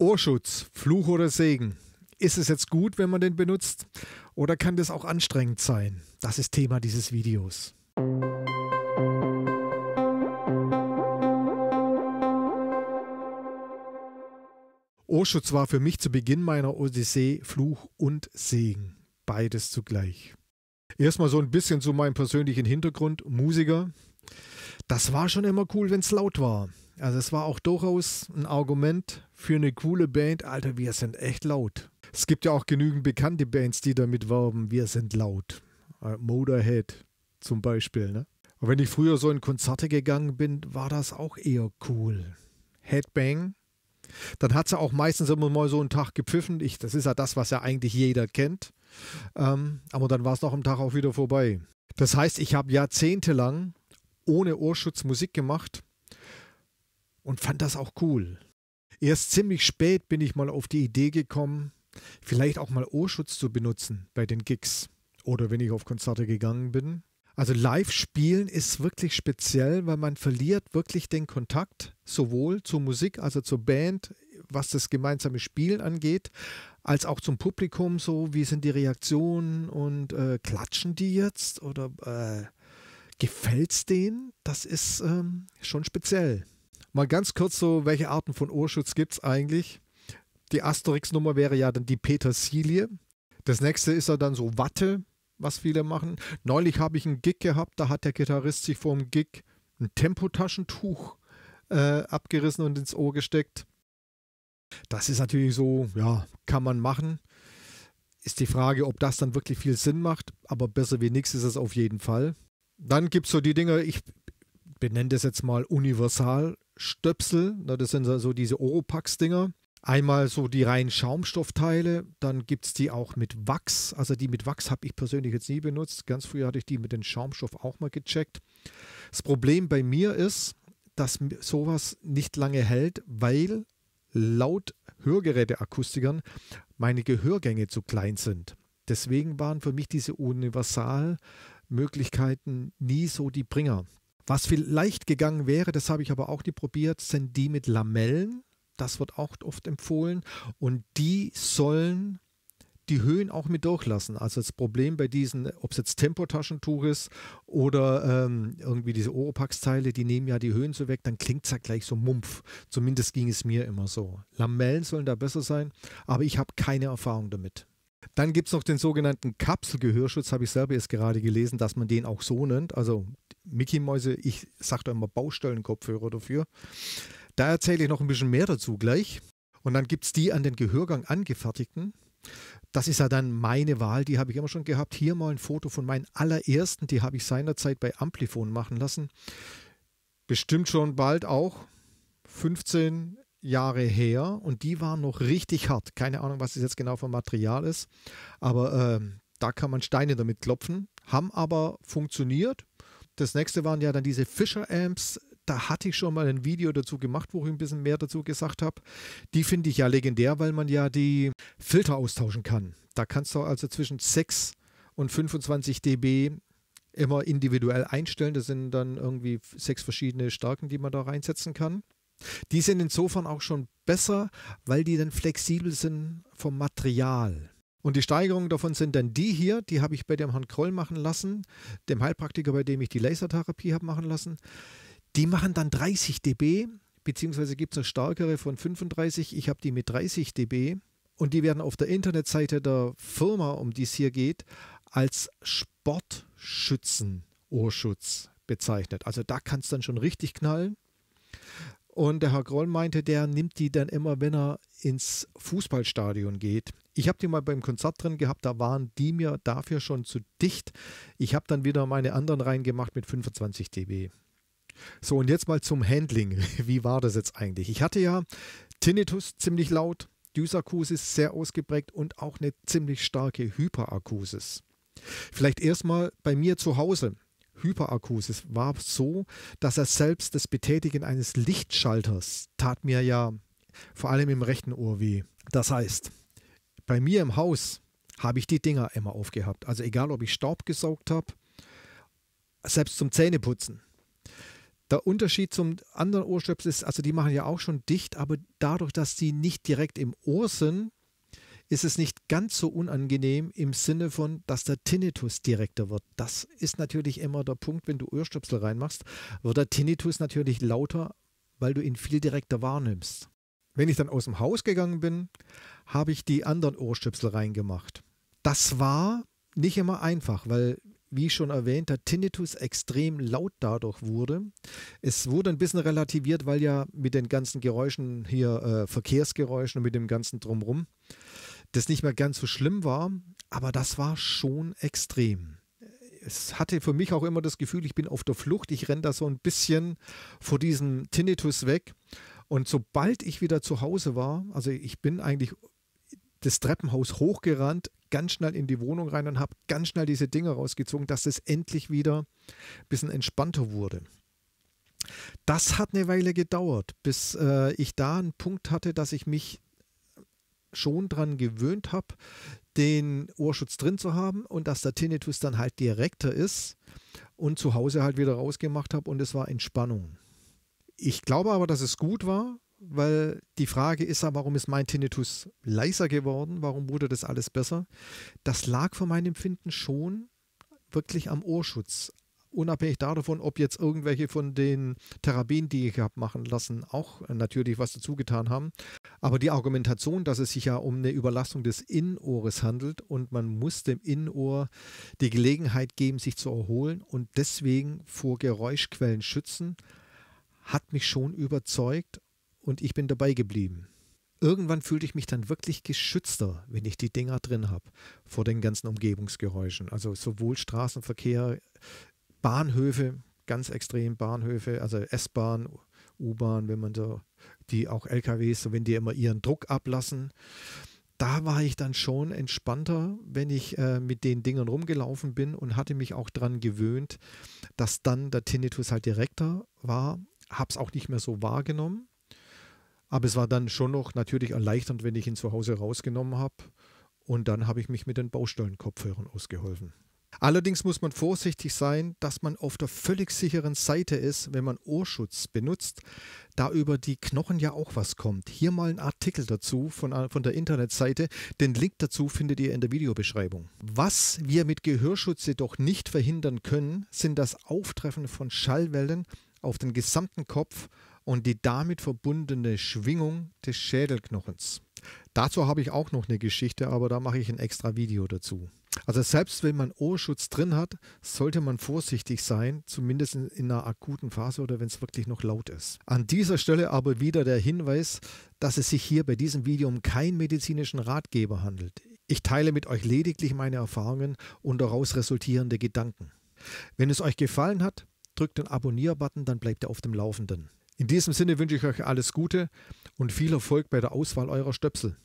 Ohrschutz, Fluch oder Segen. Ist es jetzt gut, wenn man den benutzt? Oder kann das auch anstrengend sein? Das ist Thema dieses Videos. Ohrschutz war für mich zu Beginn meiner Odyssee Fluch und Segen. Beides zugleich. Erstmal so ein bisschen zu meinem persönlichen Hintergrund, Musiker. Das war schon immer cool, wenn es laut war. Also es war auch durchaus ein Argument für eine coole Band, Alter, wir sind echt laut. Es gibt ja auch genügend bekannte Bands, die damit werben, wir sind laut. Äh, Motorhead zum Beispiel, ne? Und wenn ich früher so in Konzerte gegangen bin, war das auch eher cool. Headbang. Dann hat sie ja auch meistens immer mal so einen Tag gepfiffen. Ich, das ist ja das, was ja eigentlich jeder kennt. Ähm, aber dann war es noch dem Tag auch wieder vorbei. Das heißt, ich habe jahrzehntelang ohne Ohrschutz Musik gemacht und fand das auch cool. Erst ziemlich spät bin ich mal auf die Idee gekommen, vielleicht auch mal Ohrschutz zu benutzen bei den Gigs oder wenn ich auf Konzerte gegangen bin. Also live spielen ist wirklich speziell, weil man verliert wirklich den Kontakt sowohl zur Musik, also zur Band, was das gemeinsame Spielen angeht, als auch zum Publikum. So, wie sind die Reaktionen und äh, klatschen die jetzt oder äh, es denen? Das ist ähm, schon speziell. Mal ganz kurz so, welche Arten von Ohrschutz gibt es eigentlich? Die Asterix-Nummer wäre ja dann die Petersilie. Das nächste ist ja dann so Watte, was viele machen. Neulich habe ich einen Gig gehabt, da hat der Gitarrist sich vor dem Gig ein Tempotaschentuch äh, abgerissen und ins Ohr gesteckt. Das ist natürlich so, ja, kann man machen. Ist die Frage, ob das dann wirklich viel Sinn macht, aber besser wie nichts ist es auf jeden Fall. Dann gibt es so die Dinge, ich benenne das jetzt mal universal, Stöpsel, na, das sind so diese Oropax-Dinger. Einmal so die reinen Schaumstoffteile, dann gibt es die auch mit Wachs. Also die mit Wachs habe ich persönlich jetzt nie benutzt. Ganz früher hatte ich die mit dem Schaumstoff auch mal gecheckt. Das Problem bei mir ist, dass sowas nicht lange hält, weil laut Hörgeräteakustikern meine Gehörgänge zu klein sind. Deswegen waren für mich diese Universalmöglichkeiten nie so die Bringer. Was vielleicht gegangen wäre, das habe ich aber auch die probiert, sind die mit Lamellen. Das wird auch oft empfohlen. Und die sollen die Höhen auch mit durchlassen. Also das Problem bei diesen, ob es jetzt Tempotaschentuch ist oder ähm, irgendwie diese Oropax-Teile, die nehmen ja die Höhen so weg, dann klingt es ja gleich so mumpf. Zumindest ging es mir immer so. Lamellen sollen da besser sein, aber ich habe keine Erfahrung damit. Dann gibt es noch den sogenannten Kapselgehörschutz, habe ich selber jetzt gerade gelesen, dass man den auch so nennt. Also Mickey-Mäuse. Ich sage da immer Baustellenkopfhörer dafür. Da erzähle ich noch ein bisschen mehr dazu gleich. Und dann gibt es die an den Gehörgang angefertigten. Das ist ja dann meine Wahl, die habe ich immer schon gehabt. Hier mal ein Foto von meinen allerersten, die habe ich seinerzeit bei Amplifon machen lassen. Bestimmt schon bald auch 15 Jahre her und die waren noch richtig hart. Keine Ahnung, was das jetzt genau für Material ist, aber äh, da kann man Steine damit klopfen. Haben aber funktioniert das nächste waren ja dann diese Fischer-Amps. Da hatte ich schon mal ein Video dazu gemacht, wo ich ein bisschen mehr dazu gesagt habe. Die finde ich ja legendär, weil man ja die Filter austauschen kann. Da kannst du also zwischen 6 und 25 dB immer individuell einstellen. Das sind dann irgendwie sechs verschiedene Stärken, die man da reinsetzen kann. Die sind insofern auch schon besser, weil die dann flexibel sind vom Material. Und die Steigerungen davon sind dann die hier, die habe ich bei dem Herrn Kroll machen lassen, dem Heilpraktiker, bei dem ich die Lasertherapie habe machen lassen. Die machen dann 30 dB, beziehungsweise gibt es eine stärkere von 35. Ich habe die mit 30 dB und die werden auf der Internetseite der Firma, um die es hier geht, als Sportschützen-Ohrschutz bezeichnet. Also da kann es dann schon richtig knallen. Und der Herr Groll meinte, der nimmt die dann immer, wenn er ins Fußballstadion geht. Ich habe die mal beim Konzert drin gehabt, da waren die mir dafür schon zu dicht. Ich habe dann wieder meine anderen reingemacht mit 25 dB. So, und jetzt mal zum Handling. Wie war das jetzt eigentlich? Ich hatte ja Tinnitus ziemlich laut, Dysakusis sehr ausgeprägt und auch eine ziemlich starke Hyperakusis. Vielleicht erstmal bei mir zu Hause. Hyperakusis war so, dass er selbst das Betätigen eines Lichtschalters tat mir ja vor allem im rechten Ohr weh. Das heißt, bei mir im Haus habe ich die Dinger immer aufgehabt. Also egal, ob ich Staub gesaugt habe, selbst zum Zähneputzen. Der Unterschied zum anderen Ohrstöpsel ist, also die machen ja auch schon dicht, aber dadurch, dass die nicht direkt im Ohr sind, ist es nicht ganz so unangenehm im Sinne von, dass der Tinnitus direkter wird. Das ist natürlich immer der Punkt, wenn du Ohrstöpsel reinmachst, wird der Tinnitus natürlich lauter, weil du ihn viel direkter wahrnimmst. Wenn ich dann aus dem Haus gegangen bin, habe ich die anderen Ohrstöpsel reingemacht. Das war nicht immer einfach, weil wie schon erwähnt, der Tinnitus extrem laut dadurch wurde. Es wurde ein bisschen relativiert, weil ja mit den ganzen Geräuschen hier, äh, Verkehrsgeräuschen und mit dem ganzen Drumrum, das nicht mehr ganz so schlimm war, aber das war schon extrem. Es hatte für mich auch immer das Gefühl, ich bin auf der Flucht, ich renne da so ein bisschen vor diesem Tinnitus weg und sobald ich wieder zu Hause war, also ich bin eigentlich das Treppenhaus hochgerannt, ganz schnell in die Wohnung rein und habe ganz schnell diese Dinge rausgezogen, dass es das endlich wieder ein bisschen entspannter wurde. Das hat eine Weile gedauert, bis äh, ich da einen Punkt hatte, dass ich mich schon dran gewöhnt habe, den Ohrschutz drin zu haben und dass der Tinnitus dann halt direkter ist und zu Hause halt wieder rausgemacht habe und es war Entspannung. Ich glaube aber, dass es gut war, weil die Frage ist ja, warum ist mein Tinnitus leiser geworden? Warum wurde das alles besser? Das lag von meinem Empfinden schon wirklich am Ohrschutz. Unabhängig davon, ob jetzt irgendwelche von den Therapien, die ich habe machen lassen, auch natürlich was dazu getan haben. Aber die Argumentation, dass es sich ja um eine Überlastung des Innenohres handelt und man muss dem Innenohr die Gelegenheit geben, sich zu erholen und deswegen vor Geräuschquellen schützen, hat mich schon überzeugt und ich bin dabei geblieben. Irgendwann fühlte ich mich dann wirklich geschützter, wenn ich die Dinger drin habe, vor den ganzen Umgebungsgeräuschen. Also sowohl Straßenverkehr, Bahnhöfe, ganz extrem Bahnhöfe, also S-Bahn, U-Bahn, wenn man so, die auch LKWs, so wenn die immer ihren Druck ablassen. Da war ich dann schon entspannter, wenn ich äh, mit den Dingern rumgelaufen bin und hatte mich auch daran gewöhnt, dass dann der Tinnitus halt direkter war habe es auch nicht mehr so wahrgenommen. Aber es war dann schon noch natürlich erleichternd, wenn ich ihn zu Hause rausgenommen habe. Und dann habe ich mich mit den Baustellenkopfhörern ausgeholfen. Allerdings muss man vorsichtig sein, dass man auf der völlig sicheren Seite ist, wenn man Ohrschutz benutzt, da über die Knochen ja auch was kommt. Hier mal ein Artikel dazu von, äh, von der Internetseite. Den Link dazu findet ihr in der Videobeschreibung. Was wir mit Gehörschutz jedoch nicht verhindern können, sind das Auftreffen von Schallwellen auf den gesamten Kopf und die damit verbundene Schwingung des Schädelknochens. Dazu habe ich auch noch eine Geschichte, aber da mache ich ein extra Video dazu. Also selbst wenn man Ohrschutz drin hat, sollte man vorsichtig sein, zumindest in, einer akuten Phase oder wenn es wirklich noch laut ist. An dieser Stelle aber wieder der Hinweis, dass es sich hier bei diesem Video um keinen medizinischen Ratgeber handelt. Ich teile mit euch lediglich meine Erfahrungen und daraus resultierende Gedanken. Wenn es euch gefallen hat, drückt den Abonnier-Button, dann bleibt ihr auf dem Laufenden. In diesem Sinne wünsche ich euch alles Gute und viel Erfolg bei der Auswahl eurer Stöpsel.